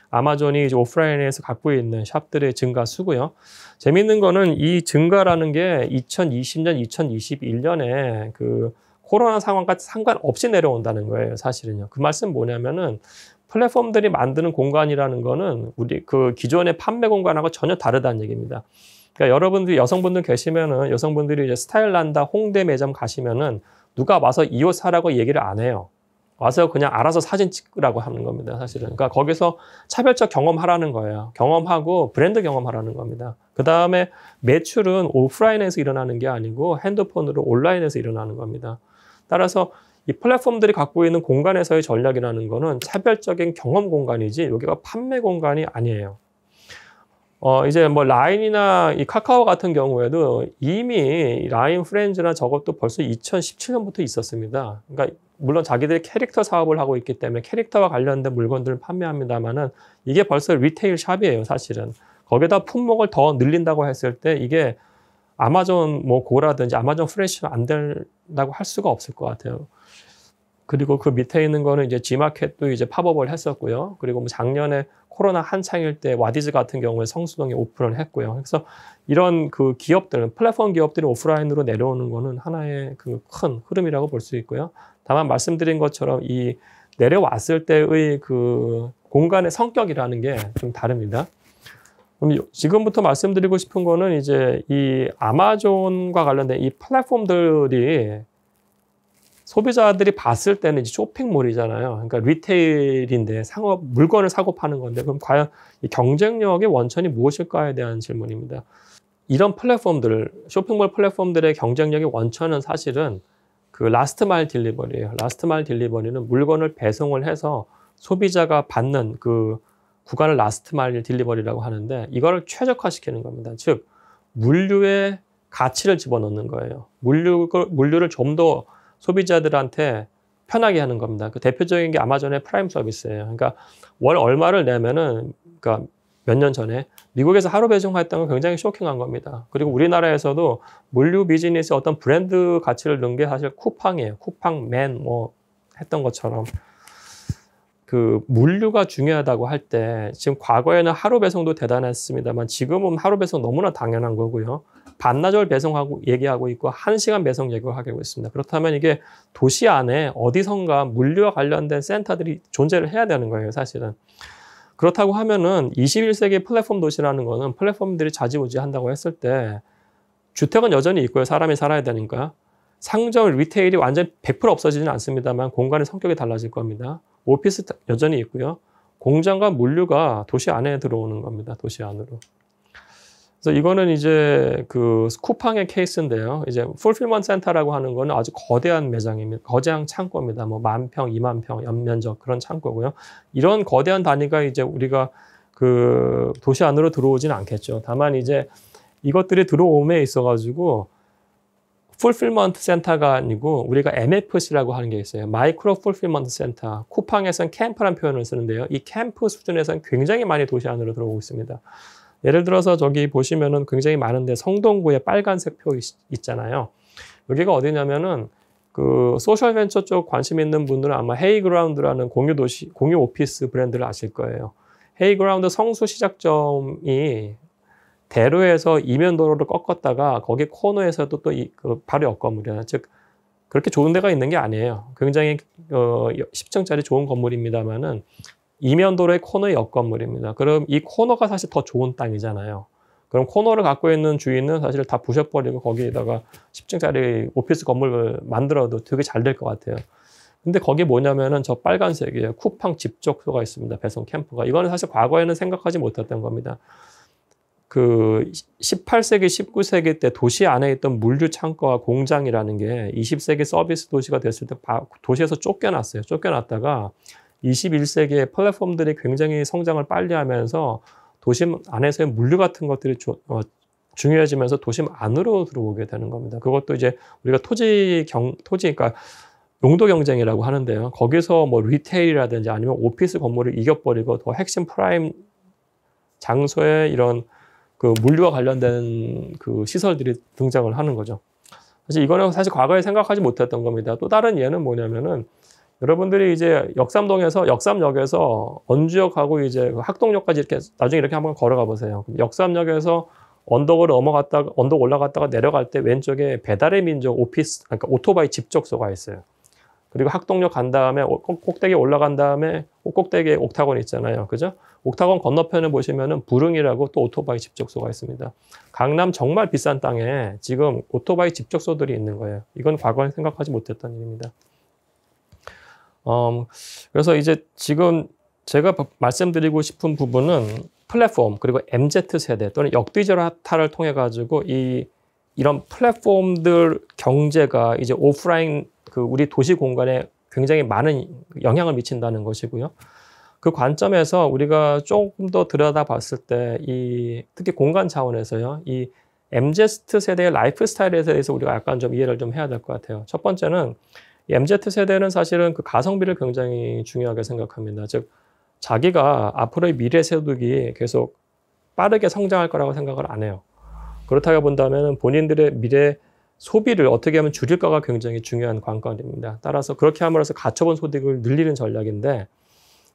[SPEAKER 3] 아마존이 이제 오프라인에서 갖고 있는 샵들의 증가 수고요. 재밌는 거는 이 증가라는 게 2020년, 2021년에 그 코로나 상황과 상관없이 내려온다는 거예요, 사실은요. 그 말씀 뭐냐면은 플랫폼들이 만드는 공간이라는 거는 우리 그 기존의 판매 공간하고 전혀 다르다는 얘기입니다. 그러니까 여러분들이 여성분들 계시면은 여성분들이 이제 스타일란다 홍대 매점 가시면은 누가 와서 이옷 사라고 얘기를 안 해요. 와서 그냥 알아서 사진 찍으라고 하는 겁니다. 사실은. 그러니까 거기서 차별적 경험하라는 거예요. 경험하고 브랜드 경험하라는 겁니다. 그 다음에 매출은 오프라인에서 일어나는 게 아니고 핸드폰으로 온라인에서 일어나는 겁니다. 따라서 이 플랫폼들이 갖고 있는 공간에서의 전략이라는 거는 차별적인 경험 공간이지 여기가 판매 공간이 아니에요. 어, 이제 뭐 라인이나 이 카카오 같은 경우에도 이미 라인 프렌즈나 저것도 벌써 2017년부터 있었습니다. 그러니까 물론 자기들이 캐릭터 사업을 하고 있기 때문에 캐릭터와 관련된 물건들을 판매합니다만은 이게 벌써 리테일 샵이에요, 사실은. 거기에다 품목을 더 늘린다고 했을 때 이게 아마존 뭐 고라든지 아마존 프레시는 안 된다고 할 수가 없을 것 같아요. 그리고 그 밑에 있는 거는 이제 지마켓도 이제 팝업을 했었고요. 그리고 뭐 작년에 코로나 한창일 때 와디즈 같은 경우에 성수동에 오픈을 했고요. 그래서 이런 그 기업들은 플랫폼 기업들이 오프라인으로 내려오는 거는 하나의 그 큰 흐름이라고 볼 수 있고요. 다만 말씀드린 것처럼 이 내려왔을 때의 그 공간의 성격이라는 게 좀 다릅니다. 그럼 지금부터 말씀드리고 싶은 거는 이제 이 아마존과 관련된 이 플랫폼들이 소비자들이 봤을 때는 쇼핑몰이잖아요. 그러니까 리테일인데 상업 물건을 사고 파는 건데 그럼 과연 경쟁력의 원천이 무엇일까에 대한 질문입니다. 이런 플랫폼들, 쇼핑몰 플랫폼들의 경쟁력의 원천은 사실은 그 라스트 마일 딜리버리예요. 라스트 마일 딜리버리는 물건을 배송을 해서 소비자가 받는 그 구간을 라스트 마일 딜리버리라고 하는데 이걸 최적화시키는 겁니다. 즉 물류의 가치를 집어넣는 거예요. 물류 물류를 좀더 소비자들한테 편하게 하는 겁니다. 그 대표적인 게 아마존의 프라임 서비스예요. 그러니까 월 얼마를 내면은 그러니까 몇 년 전에 미국에서 하루 배송했던 건 굉장히 쇼킹한 겁니다. 그리고 우리나라에서도 물류 비즈니스 어떤 브랜드 가치를 넣은 게 사실 쿠팡이에요. 쿠팡맨 뭐 했던 것처럼 그 물류가 중요하다고 할 때 지금 과거에는 하루 배송도 대단했습니다만 지금은 하루 배송 너무나 당연한 거고요. 반나절 배송하고 얘기하고 있고 한시간 배송 예고하고 있습니다. 그렇다면 이게 도시 안에 어디선가 물류와 관련된 센터들이 존재를 해야 되는 거예요, 사실은. 그렇다고 하면은 21세기 플랫폼 도시라는 거는 플랫폼들이 자지우지한다고 했을 때 주택은 여전히 있고요. 사람이 살아야 되니까. 상점 리테일이 완전히 100% 없어지진 않습니다만 공간의 성격이 달라질 겁니다. 오피스 여전히 있고요. 공장과 물류가 도시 안에 들어오는 겁니다. 도시 안으로. 그래서 이거는 이제 그 쿠팡의 케이스인데요. 이제 풀필먼 센터라고 하는 거는 아주 거대한 매장입니다. 거대한 창고입니다. 뭐 만 평, 이만 평, 연면적 그런 창고고요. 이런 거대한 단위가 이제 우리가 그 도시 안으로 들어오진 않겠죠. 다만 이제 이것들이 들어옴에 있어가지고 풀필먼트 센터가 아니고 우리가 MFC라고 하는 게 있어요. 마이크로 풀필먼트 센터. 쿠팡에서는 캠프란 표현을 쓰는데요. 이 캠프 수준에서는 굉장히 많이 도시 안으로 들어오고 있습니다. 예를 들어서 저기 보시면은 굉장히 많은데 성동구에 빨간색 표 있잖아요. 여기가 어디냐면은 그 소셜 벤처 쪽 관심 있는 분들은 아마 헤이그라운드라는 공유 도시 공유 오피스 브랜드를 아실 거예요. 헤이그라운드 성수 시작점이 대로에서 이면 도로를 꺾었다가 거기 코너에서도 또 이, 그 바로 옆 건물이야. 즉 그렇게 좋은 데가 있는 게 아니에요. 굉장히 어, 10층짜리 좋은 건물입니다만은 이면도로의 코너의 옆 건물입니다. 그럼 이 코너가 사실 더 좋은 땅이잖아요. 그럼 코너를 갖고 있는 주인은 사실 다 부셔버리고 거기에다가 10층짜리 오피스 건물을 만들어도 되게 잘 될 것 같아요. 근데 거기 뭐냐면은 저 빨간색이에요. 쿠팡 집적소가 있습니다. 배송 캠프가. 이거는 사실 과거에는 생각하지 못했던 겁니다. 그 18세기, 19세기 때 도시 안에 있던 물류 창고와 공장이라는 게 20세기 서비스 도시가 됐을 때 도시에서 쫓겨났어요. 쫓겨났다가 21세기의 플랫폼들이 굉장히 성장을 빨리 하면서 도심 안에서의 물류 같은 것들이 조, 어, 중요해지면서 도심 안으로 들어오게 되는 겁니다. 그것도 이제 우리가 토지 경, 토지, 그러니까 용도 경쟁이라고 하는데요. 거기서 뭐 리테일이라든지 아니면 오피스 건물을 이겨버리고 더 핵심 프라임 장소에 이런 그 물류와 관련된 그 시설들이 등장을 하는 거죠. 사실 이거는 사실 과거에 생각하지 못했던 겁니다. 또 다른 예는 뭐냐면은 여러분들이 이제 역삼동에서 역삼역에서 언주역하고 이제 학동역까지 이렇게 나중에 이렇게 한번 걸어가 보세요. 역삼역에서 언덕을 넘어갔다 가 언덕 올라갔다가 내려갈 때 왼쪽에 배달의 민족 오피스 그러니까 오토바이 집적소가 있어요. 그리고 학동역 간 다음에 꼭대기 올라간 다음에 꼭대기에 옥타곤 있잖아요. 그죠? 옥타곤 건너편을 보시면은 부릉이라고 또 오토바이 집적소가 있습니다. 강남 정말 비싼 땅에 지금 오토바이 집적소들이 있는 거예요. 이건 과거에 생각하지 못했던 일입니다. 음, 그래서 이제 지금 제가 말씀드리고 싶은 부분은 플랫폼 그리고 MZ 세대 또는 역디지하타를 통해 가지고 이 이런 플랫폼들 경제가 이제 오프라인 그 우리 도시 공간에 굉장히 많은 영향을 미친다는 것이고요. 그 관점에서 우리가 조금 더 들여다봤을 때 이 특히 공간 차원에서요. 이 MZ 세대의 라이프 스타일에 대해서 우리가 약간 좀 이해를 좀 해야 될 것 같아요. 첫 번째는 MZ 세대는 사실은 그 가성비를 굉장히 중요하게 생각합니다. 즉 자기가 앞으로의 미래 세력이 계속 빠르게 성장할 거라고 생각을 안 해요. 그렇다고 본다면 본인들의 미래 소비를 어떻게 하면 줄일까가 굉장히 중요한 관건입니다. 따라서 그렇게 함으로써 갖춰본 소득을 늘리는 전략인데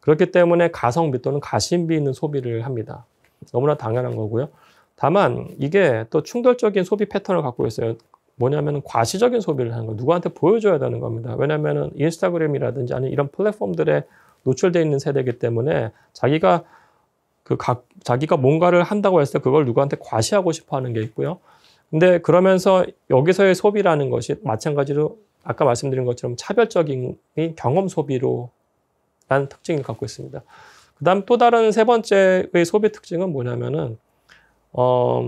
[SPEAKER 3] 그렇기 때문에 가성비 또는 가심비 있는 소비를 합니다. 너무나 당연한 거고요. 다만 이게 또 충돌적인 소비 패턴을 갖고 있어요. 뭐냐면 과시적인 소비를 하는 거 누구한테 보여줘야 되는 겁니다. 왜냐하면 인스타그램이라든지 아니 면 이런 플랫폼들에 노출되어 있는 세대이기 때문에 자기가 그 각, 자기가 뭔가를 한다고 했을 때 그걸 누구한테 과시하고 싶어 하는 게 있고요. 근데 그러면서 여기서의 소비라는 것이 마찬가지로 아까 말씀드린 것처럼 차별적인 경험 소비로 라는 특징을 갖고 있습니다. 그 다음 또 다른 세 번째의 소비 특징은 뭐냐면은, 어,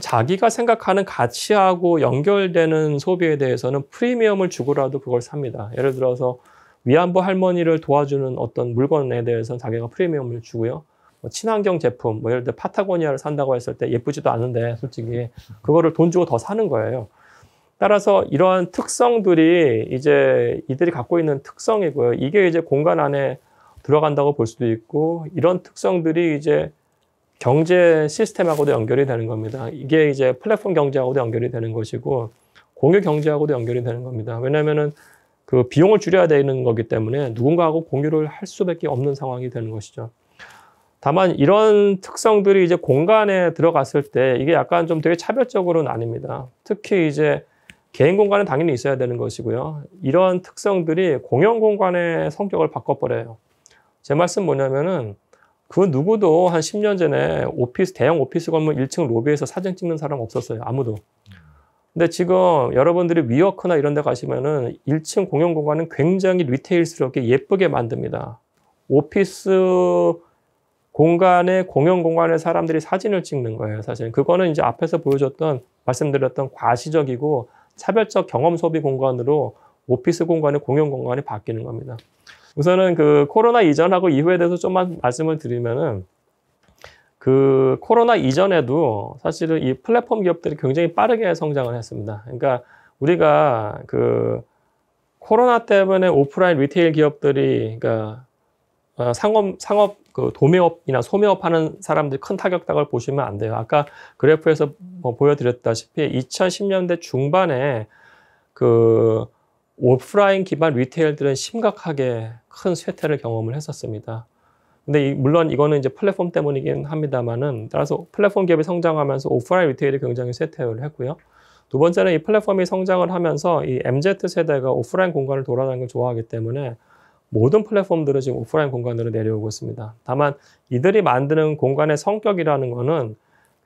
[SPEAKER 3] 자기가 생각하는 가치하고 연결되는 소비에 대해서는 프리미엄을 주고라도 그걸 삽니다. 예를 들어서 위안부 할머니를 도와주는 어떤 물건에 대해서는 자기가 프리미엄을 주고요. 뭐 친환경 제품, 뭐 예를 들어 파타고니아를 산다고 했을 때 예쁘지도 않은데 솔직히 그거를 돈 주고 더 사는 거예요. 따라서 이러한 특성들이 이제 이들이 갖고 있는 특성이고요. 이게 이제 공간 안에 들어간다고 볼 수도 있고 이런 특성들이 이제 경제 시스템하고도 연결이 되는 겁니다. 이게 이제 플랫폼 경제하고도 연결이 되는 것이고 공유 경제하고도 연결이 되는 겁니다. 왜냐면은 하그 비용을 줄여야 되는 거기 때문에 누군가하고 공유를 할 수밖에 없는 상황이 되는 것이죠. 다만 이런 특성들이 이제 공간에 들어갔을 때 이게 약간 좀 되게 차별적으로는 아닙니다. 특히 이제 개인 공간은 당연히 있어야 되는 것이고요. 이런 특성들이 공용 공간의 성격을 바꿔버려요. 제 말씀 뭐냐면은 그 누구도 한 10년 전에 오피스, 대형 오피스 건물 1층 로비에서 사진 찍는 사람 없었어요. 아무도. 근데 지금 여러분들이 위워크나 이런 데 가시면은 1층 공용 공간은 굉장히 리테일스럽게 예쁘게 만듭니다. 오피스 공간에 공용 공간에 사람들이 사진을 찍는 거예요, 사실. 그거는 이제 앞에서 보여줬던 말씀드렸던 과시적이고 차별적 경험 소비 공간으로 오피스 공간의 공용 공간이 바뀌는 겁니다. 우선은 그 코로나 이전하고 이후에 대해서 좀만 말씀을 드리면은 그 코로나 이전에도 사실은 이 플랫폼 기업들이 굉장히 빠르게 성장을 했습니다. 그러니까 우리가 그 코로나 때문에 오프라인 리테일 기업들이 그러니까 어, 상업 상업 그 도매업이나 소매업 하는 사람들이 큰 타격당을 보시면 안 돼요. 아까 그래프에서 뭐 보여드렸다시피 2010년대 중반에 그 오프라인 기반 리테일들은 심각하게 큰 쇠퇴를 경험을 했었습니다. 근데 이, 물론 이거는 이제 플랫폼 때문이긴 합니다만은 따라서 플랫폼 기업이 성장하면서 오프라인 리테일이 굉장히 쇠퇴를 했고요. 두 번째는 이 플랫폼이 성장을 하면서 이 MZ 세대가 오프라인 공간을 돌아다니는 걸 좋아하기 때문에 모든 플랫폼들은 지금 오프라인 공간으로 내려오고 있습니다. 다만 이들이 만드는 공간의 성격이라는 거는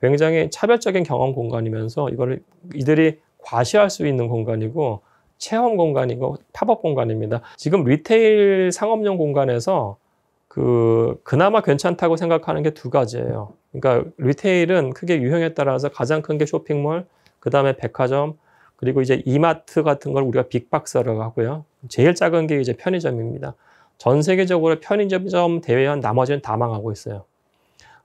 [SPEAKER 3] 굉장히 차별적인 경험 공간이면서 이거를 이들이 과시할 수 있는 공간이고 체험 공간이고 팝업 공간입니다. 지금 리테일 상업용 공간에서 그 그나마 괜찮다고 생각하는 게 두 가지예요. 그러니까 리테일은 크게 유형에 따라서 가장 큰 게 쇼핑몰, 그다음에 백화점, 그리고 이제 이마트 같은 걸 우리가 빅박스라고 하고요. 제일 작은 게 이제 편의점입니다. 전 세계적으로 편의점 대회한 나머지는 다 망하고 있어요.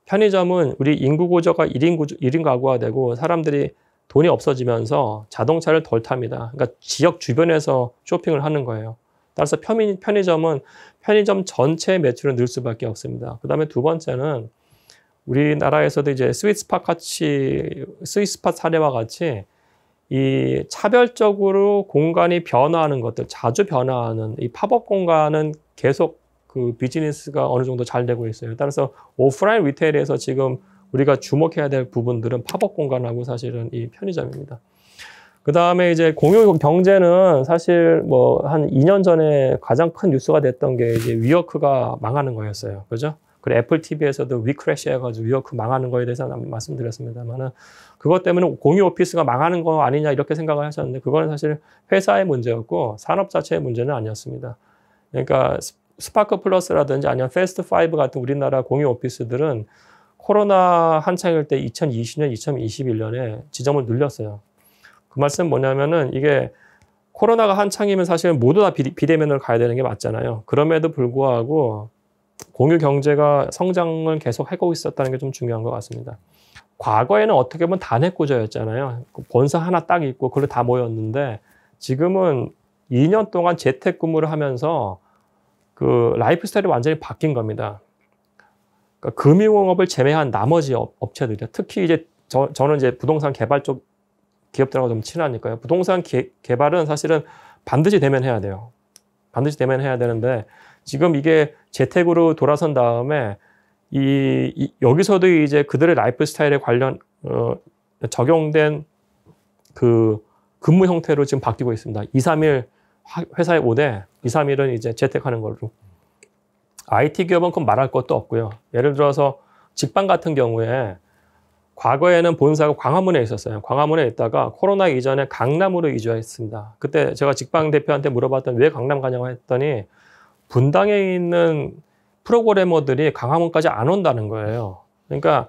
[SPEAKER 3] 편의점은 우리 인구 구조가 1인, 구조, 1인 가구화되고 사람들이 돈이 없어지면서 자동차를 덜 탑니다. 그러니까 지역 주변에서 쇼핑을 하는 거예요. 따라서 편의점은 편의점 전체 매출을늘 수밖에 없습니다. 그 다음에 두 번째는 우리나라에서도 이제 스위스팟 같이, 스위스팟 사례와 같이 이 차별적으로 공간이 변화하는 것들, 자주 변화하는 이 팝업 공간은 계속 그 비즈니스가 어느 정도 잘 되고 있어요. 따라서 오프라인 리테일에서 지금 우리가 주목해야 될 부분들은 팝업 공간하고 사실은 이 편의점입니다. 그 다음에 이제 공유 경제는 사실 뭐 한 2년 전에 가장 큰 뉴스가 됐던 게 이제 위어크가 망하는 거였어요. 그죠? 그리고 애플 TV에서도 위크래시 해가지고 위어크 망하는 거에 대해서 말씀드렸습니다만은 그것 때문에 공유 오피스가 망하는 거 아니냐 이렇게 생각을 하셨는데 그거는 사실 회사의 문제였고 산업 자체의 문제는 아니었습니다. 그러니까 스파크 플러스라든지 아니면 페스트 5 같은 우리나라 공유 오피스들은 코로나 한창일 때 2020년, 2021년에 지점을 늘렸어요. 그 말씀 뭐냐면은 이게 코로나가 한창이면 사실 모두 다비대면으로 가야 되는 게 맞잖아요. 그럼에도 불구하고 공유 경제가 성장을 계속 하고 있었다는 게 좀 중요한 것 같습니다. 과거에는 어떻게 보면 단핵 구조였잖아요. 그 본사 하나 딱 있고 그걸 다 모였는데 지금은 2년 동안 재택근무를 하면서 그 라이프 스타일이 완전히 바뀐 겁니다. 그러니까 금융업을 제외한 나머지 업체들이 특히 이제 저, 저는 이제 부동산 개발 쪽 기업들하고 좀 친하니까요. 부동산 개, 개발은 사실은 반드시 대면 해야 돼요. 반드시 대면 해야 되는데 지금 이게 재택으로 돌아선 다음에 이, 이 여기서도 이제 그들의 라이프 스타일에 관련 어, 적용된 그 근무 형태로 지금 바뀌고 있습니다. 2, 3일 회사에 오되 2, 3일은 이제 재택하는 걸로 IT 기업은 그건 말할 것도 없고요. 예를 들어서 직방 같은 경우에 과거에는 본사가 광화문에 있었어요. 광화문에 있다가 코로나 이전에 강남으로 이주했습니다. 그때 제가 직방 대표한테 물어봤더니 왜 강남 가냐고 했더니 분당에 있는 프로그래머들이 강화문까지 안 온다는 거예요. 그러니까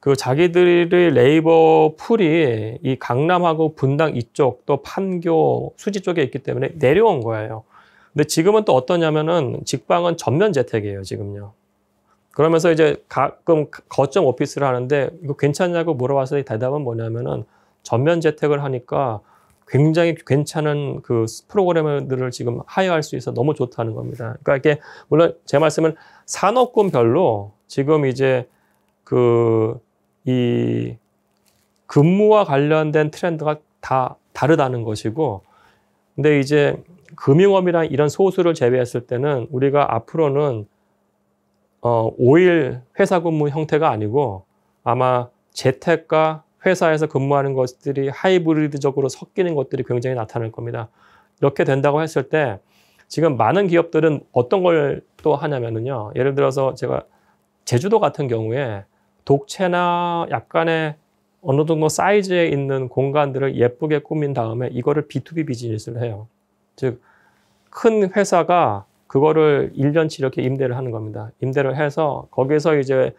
[SPEAKER 3] 그 자기들의 레이버 풀이 이 강남하고 분당 이쪽 또 판교 수지 쪽에 있기 때문에 내려온 거예요. 근데 지금은 또 어떠냐면은 직방은 전면 재택이에요, 지금요. 그러면서 이제 가끔 거점 오피스를 하는데 이거 괜찮냐고 물어봤을 때 대답은 뭐냐면은 전면 재택을 하니까 굉장히 괜찮은 그프로그램들을 지금 하여할 수 있어 너무 좋다는 겁니다. 그러니까 이게 물론 제 말씀은 산업군별로 지금 이제 그 이 근무와 관련된 트렌드가 다 다르다는 것이고 근데 이제 금융업이란 이런 소수를 제외했을 때는 우리가 앞으로는 어, 5일 회사 근무 형태가 아니고 아마 재택과 회사에서 근무하는 것들이 하이브리드적으로 섞이는 것들이 굉장히 나타날 겁니다. 이렇게 된다고 했을 때 지금 많은 기업들은 어떤 걸 또 하냐면요. 예를 들어서 제가 제주도 같은 경우에 독채나 약간의 어느 정도 사이즈에 있는 공간들을 예쁘게 꾸민 다음에 이거를 B2B 비즈니스를 해요. 즉, 큰 회사가 그거를 1년치 이렇게 임대를 하는 겁니다. 임대를 해서 거기서 이제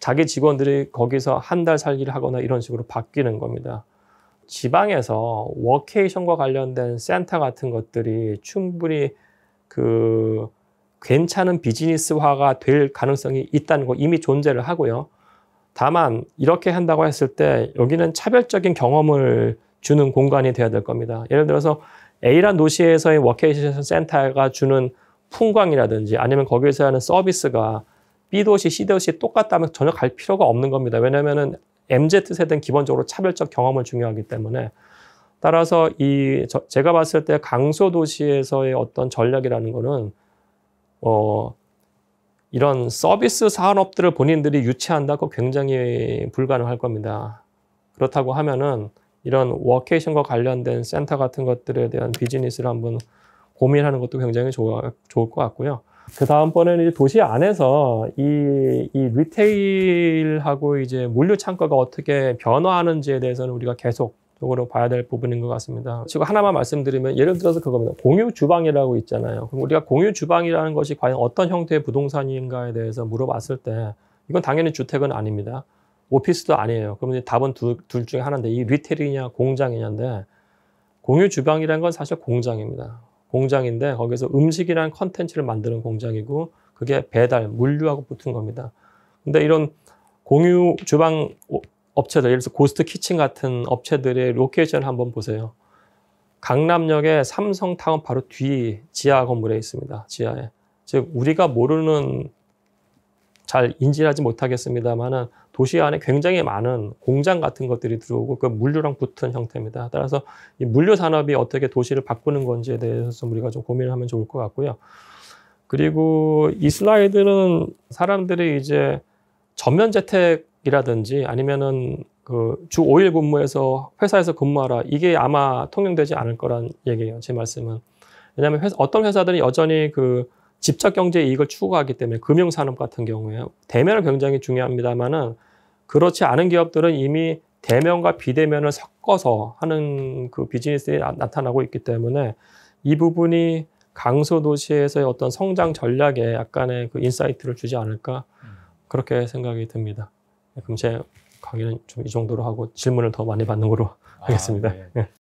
[SPEAKER 3] 자기 직원들이 거기서 한 달 살기를 하거나 이런 식으로 바뀌는 겁니다. 지방에서 워케이션과 관련된 센터 같은 것들이 충분히 그 괜찮은 비즈니스화가 될 가능성이 있다는 거 이미 존재를 하고요. 다만 이렇게 한다고 했을 때 여기는 차별적인 경험을 주는 공간이 되어야 될 겁니다. 예를 들어서 A란 도시에서의 워케이션 센터가 주는 풍광이라든지 아니면 거기서 에 하는 서비스가 B도시, C도시 똑같다면 전혀 갈 필요가 없는 겁니다. 왜냐면은 MZ세대는 기본적으로 차별적 경험을 중요하기 때문에 따라서 이 저, 제가 봤을 때 강소 도시에서의 어떤 전략이라는 거는 어 이런 서비스 산업들을 본인들이 유치한다고 굉장히 불가능할 겁니다. 그렇다고 하면은 이런 워케이션과 관련된 센터 같은 것들에 대한 비즈니스를 한번 고민하는 것도 굉장히 좋아, 좋을 것 같고요. 그 다음번에는 이제 도시 안에서 이, 이 리테일하고 이제 물류 창가가 어떻게 변화하는지에 대해서는 우리가 계속 적으로 봐야 될 부분인 것 같습니다. 지금 하나만 말씀드리면 예를 들어서 그겁니다. 공유 주방이라고 있잖아요. 그럼 우리가 공유 주방이라는 것이 과연 어떤 형태의 부동산인가에 대해서 물어봤을 때 이건 당연히 주택은 아닙니다. 오피스도 아니에요. 그러면 답은 두, 둘 중에 하나인데 이 리테일이냐 공장이냐인데 공유 주방이라는 건 사실 공장입니다. 공장인데 거기서 음식이라는 컨텐츠를 만드는 공장이고 그게 배달, 물류하고 붙은 겁니다. 근데 이런 공유 주방 업체들, 예를 들어서 고스트 키친 같은 업체들의 로케이션을 한번 보세요. 강남역에 삼성타운 바로 뒤 지하 건물에 있습니다. 지하에. 즉, 우리가 모르는 잘 인지하지 못하겠습니다만은 도시 안에 굉장히 많은 공장 같은 것들이 들어오고 그 물류랑 붙은 형태입니다. 따라서 이 물류 산업이 어떻게 도시를 바꾸는 건지에 대해서 우리가 좀 고민을 하면 좋을 것 같고요. 그리고 이 슬라이드는 사람들이 이제 전면 재택이라든지 아니면은 그 주 5일 근무에서 회사에서 근무하라 이게 아마 통용되지 않을 거란 얘기예요. 제 말씀은. 왜냐하면 회사, 어떤 회사들은 여전히 그 집착 경제 이익을 추구하기 때문에 금융 산업 같은 경우에 대면을 굉장히 중요합니다만은 그렇지 않은 기업들은 이미 대면과 비대면을 섞어서 하는 그 비즈니스에 나타나고 있기 때문에 이 부분이 강소 도시에서의 어떤 성장 전략에 약간의 그 인사이트를 주지 않을까 그렇게 생각이 듭니다. 네, 그럼 제 강의는 좀 이 정도로 하고 질문을 더 많이 받는 걸로 아, 하겠습니다. 네. 네.